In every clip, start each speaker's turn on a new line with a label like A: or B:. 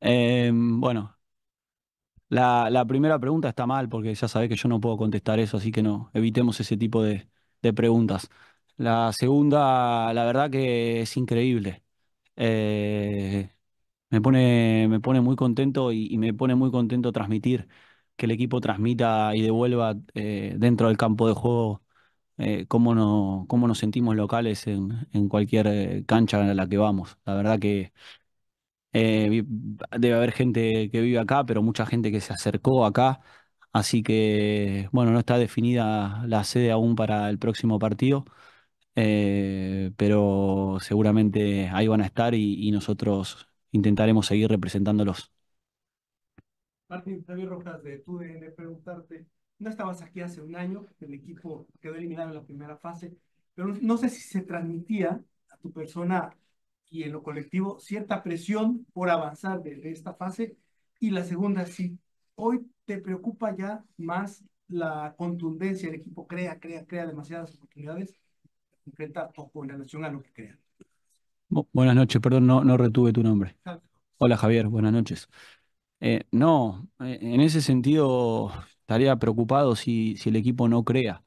A: Em, bueno, la, primera pregunta está mal porque ya sabéis que yo no puedo contestar eso, así que no, evitemos ese tipo de, preguntas. La segunda, la verdad que es increíble. Eh, me, pone, me pone muy contento y, me pone muy contento transmitir que el equipo transmita y devuelva eh, dentro del campo de juego eh, cómo, cómo nos sentimos locales en, en cualquier cancha a la que vamos. La verdad que eh, debe haber gente que vive acá, pero mucha gente que se acercó acá. Así que, bueno, no está definida la sede aún para el próximo partido, eh, pero seguramente ahí van a estar y, nosotros intentaremos seguir representándolos. Martín, Javier Rojas de DN preguntarte, no estabas aquí hace un año, el equipo quedó eliminado en la primera fase, pero no sé si se transmitía a tu persona y en lo colectivo cierta presión por avanzar desde esta fase. Y la segunda, sí, hoy te preocupa ya más la contundencia, el equipo crea, crea, crea demasiadas oportunidades, enfrenta o en relación a lo que crea. Buenas noches, perdón, no, retuve tu nombre. Hola Javier, buenas noches. Eh, no, eh, en ese sentido estaría preocupado si, si el equipo no crea.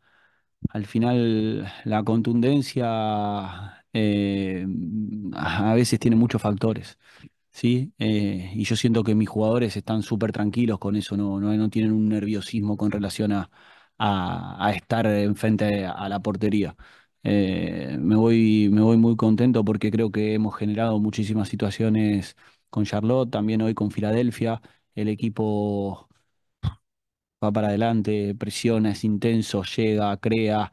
A: Al final la contundencia eh, a veces tiene muchos factores. ¿sí? Eh, y yo siento que mis jugadores están súper tranquilos con eso, no, no, tienen un nerviosismo con relación a, a, estar enfrente a la portería. Eh, me, voy, me voy muy contento porque creo que hemos generado muchísimas situaciones con Charlotte, también hoy con Filadelfia. El equipo va para adelante, presiona, es intenso, llega, crea,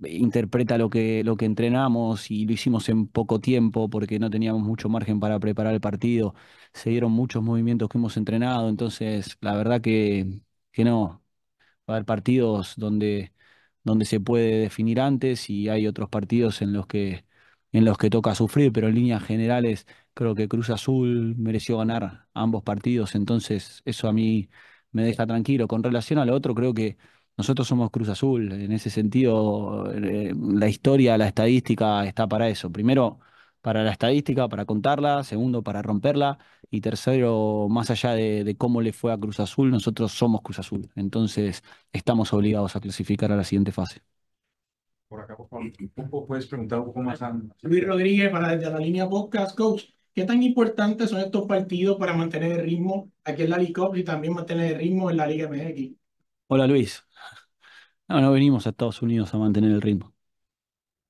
A: interpreta lo que, lo que entrenamos y lo hicimos en poco tiempo porque no teníamos mucho margen para preparar el partido. Se dieron muchos movimientos que hemos entrenado, entonces la verdad que, que no. Va a haber partidos donde, donde se puede definir antes y hay otros partidos en los que en los que toca sufrir, pero en líneas generales creo que Cruz Azul mereció ganar ambos partidos, entonces eso a mí me deja tranquilo. Con relación al otro, creo que nosotros somos Cruz Azul, en ese sentido eh, la historia, la estadística está para eso. Primero, para la estadística, para contarla, segundo, para romperla, y tercero, más allá de, cómo le fue a Cruz Azul, nosotros somos Cruz Azul, entonces estamos obligados a clasificar a la siguiente fase. Por acá, por puedes preguntar un poco más Luis Rodríguez, para desde la línea podcast, coach, ¿qué tan importantes son estos partidos para mantener el ritmo aquí en la Liga y también mantener el ritmo en la Liga MX? Hola Luis. No, no venimos a Estados Unidos a mantener el ritmo.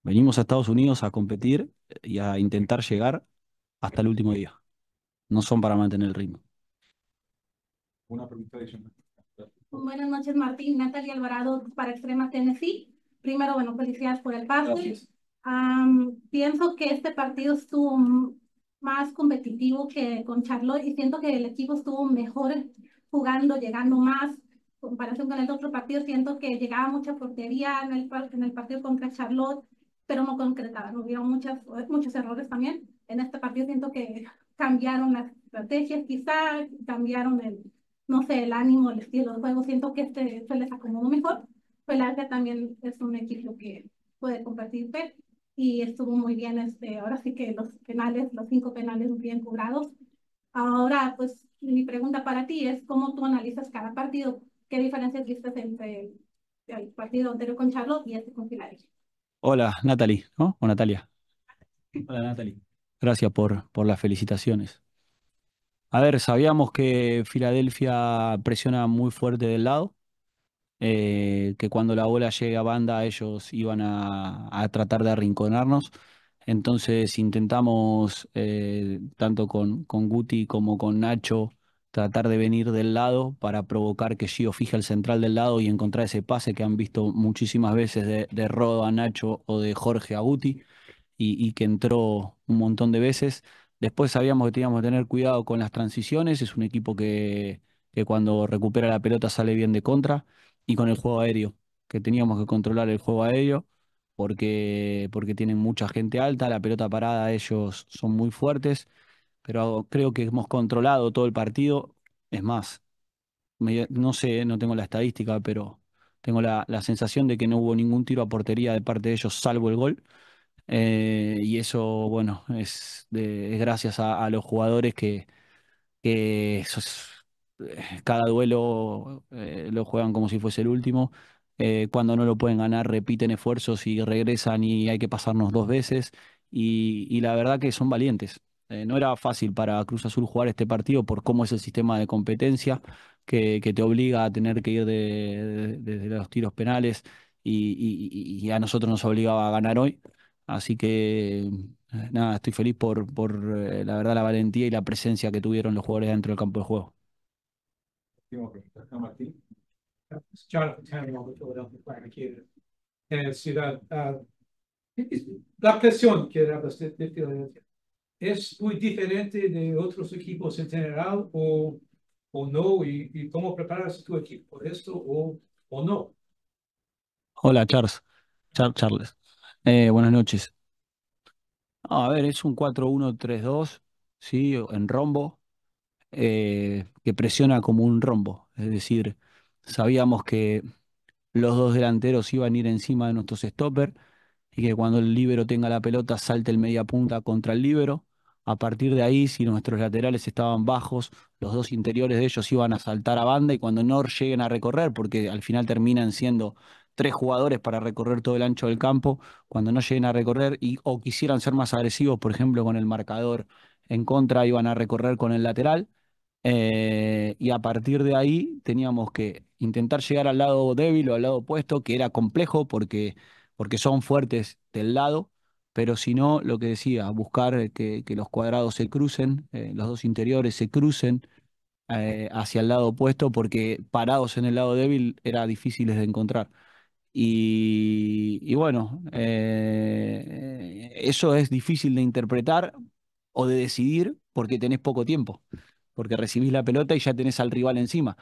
A: Venimos a Estados Unidos a competir y a intentar llegar hasta el último día. No son para mantener el ritmo. Una Buenas noches, Martín. Natalia Alvarado para Extrema Tennessee. Primero, bueno, felicidades por el pase. pienso que este partido estuvo más competitivo que con Charlotte y siento que el equipo estuvo mejor jugando, llegando más comparación con el otro partido, siento que llegaba mucha portería en el, en el partido contra Charlotte, pero no concretaban. Hubieron muchas, muchos errores también. En este partido siento que cambiaron las estrategias, quizás, cambiaron el, no sé, el ánimo, el estilo de juego. Siento que este, se les acomodó mejor. que también es un equipo que puede compartirte y estuvo muy bien. Este, ahora sí que los penales, los cinco penales bien cobrados. Ahora, pues mi pregunta para ti es cómo tú analizas cada partido ¿Qué diferencia existe entre el partido entero con Charlotte y este con Filadelfia? Hola, Natalie, ¿no? O Natalia. Hola, Natalie. Gracias por, por las felicitaciones. A ver, sabíamos que Filadelfia presiona muy fuerte del lado, eh, que cuando la bola llega a banda ellos iban a, tratar de arrinconarnos. Entonces intentamos, eh, tanto con, con Guti como con Nacho, tratar de venir del lado para provocar que Gio fije el central del lado y encontrar ese pase que han visto muchísimas veces de, Rodo a Nacho o de Jorge a Guti y, que entró un montón de veces. Después sabíamos que teníamos que tener cuidado con las transiciones, es un equipo que, cuando recupera la pelota sale bien de contra y con el juego aéreo, que teníamos que controlar el juego aéreo porque, porque tienen mucha gente alta, la pelota parada ellos son muy fuertes pero creo que hemos controlado todo el partido. Es más, no sé, no tengo la estadística, pero tengo la, sensación de que no hubo ningún tiro a portería de parte de ellos, salvo el gol. Eh, y eso, bueno, es, de, es gracias a, los jugadores que, eh, cada duelo eh, lo juegan como si fuese el último. cuando no lo pueden ganar, repiten esfuerzos y regresan y hay que pasarnos dos veces. y la verdad que son valientes. Eh, no era fácil para Cruz Azul jugar este partido por cómo es el sistema de competencia que, te obliga a tener que ir desde los tiros penales y, a nosotros nos obligaba a ganar hoy. Así que eh, nada, estoy feliz por, eh, la verdad la valentía y la presencia que tuvieron los jugadores dentro del campo de juego. Ah, la presión que es muy diferente de otros equipos en general o, o no, y, cómo preparas tu equipo, esto o, o no. Hola, Charles. Charles. Eh, buenas noches. a ver, es un 4-1-3-2, ¿sí? En rombo, eh, que presiona como un rombo. Es decir, sabíamos que los dos delanteros iban a ir encima de nuestros stoppers y que cuando el libero tenga la pelota salte el media punta contra el libero. A partir de ahí, si nuestros laterales estaban bajos, los dos interiores de ellos iban a saltar a banda y cuando no lleguen a recorrer, porque al final terminan siendo tres jugadores para recorrer todo el ancho del campo, cuando no lleguen a recorrer y, o quisieran ser más agresivos, por ejemplo, con el marcador en contra, iban a recorrer con el lateral. Eh, y a partir de ahí teníamos que intentar llegar al lado débil o al lado opuesto, que era complejo porque, porque son fuertes del lado, pero si no, lo que decía, buscar eh, que, los cuadrados se crucen, eh, los dos interiores se crucen eh, hacia el lado opuesto, porque parados en el lado débil era difíciles de encontrar. Y, bueno, eso es difícil de interpretar o de decidir porque tenés poco tiempo, porque recibís la pelota y ya tenés al rival encima.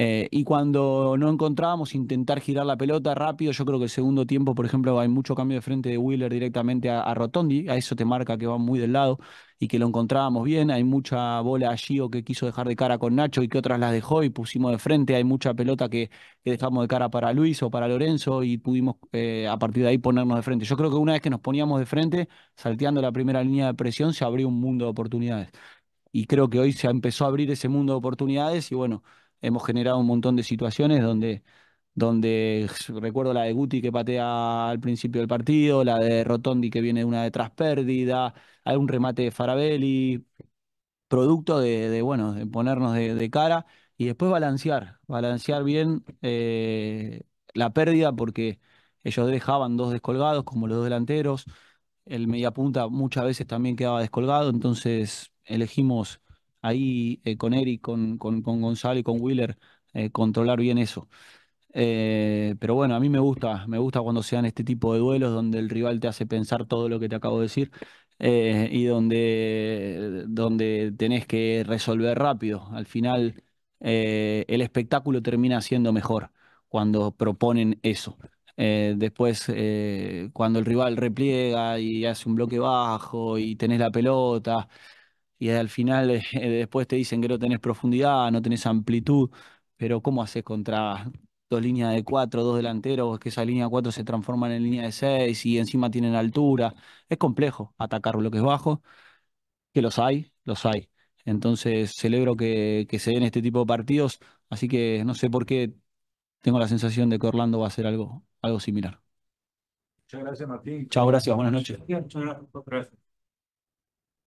A: Eh, y cuando no encontrábamos, intentar girar la pelota rápido. Yo creo que el segundo tiempo, por ejemplo, hay mucho cambio de frente de Wheeler directamente a, Rotondi. A eso te marca que va muy del lado y que lo encontrábamos bien. Hay mucha bola allí o que quiso dejar de cara con Nacho y que otras las dejó y pusimos de frente. Hay mucha pelota que, dejamos de cara para Luis o para Lorenzo y pudimos eh, a partir de ahí ponernos de frente. Yo creo que una vez que nos poníamos de frente, salteando la primera línea de presión, se abrió un mundo de oportunidades. Y creo que hoy se empezó a abrir ese mundo de oportunidades y bueno hemos generado un montón de situaciones donde, donde recuerdo la de Guti que patea al principio del partido, la de Rotondi que viene una detrás pérdida, hay un remate de Farabelli, producto de, bueno, de ponernos de, cara y después balancear, balancear bien eh, la pérdida porque ellos dejaban dos descolgados como los dos delanteros, el mediapunta muchas veces también quedaba descolgado, entonces elegimos ahí eh, con Eric, con, con, con, Gonzalo y con Wheeler, eh, controlar bien eso. Eh, pero bueno, a mí me gusta, me gusta cuando sean este tipo de duelos donde el rival te hace pensar todo lo que te acabo de decir y donde, donde tenés que resolver rápido. Al final, el espectáculo termina siendo mejor cuando proponen eso. después, cuando el rival repliega y hace un bloque bajo y tenés la pelota y al final eh, eh, después te dicen que no tenés profundidad, no tenés amplitud, pero ¿cómo haces contra dos líneas de cuatro, dos delanteros, que esa línea de cuatro se transforma en línea de seis y encima tienen altura? Es complejo atacar bloques bajos, que los hay, los hay. Entonces celebro que, se den este tipo de partidos, así que no sé por qué tengo la sensación de que Orlando va a hacer algo, algo similar. Muchas gracias, Martín. Chao, gracias. Buenas noches. Muchas gracias.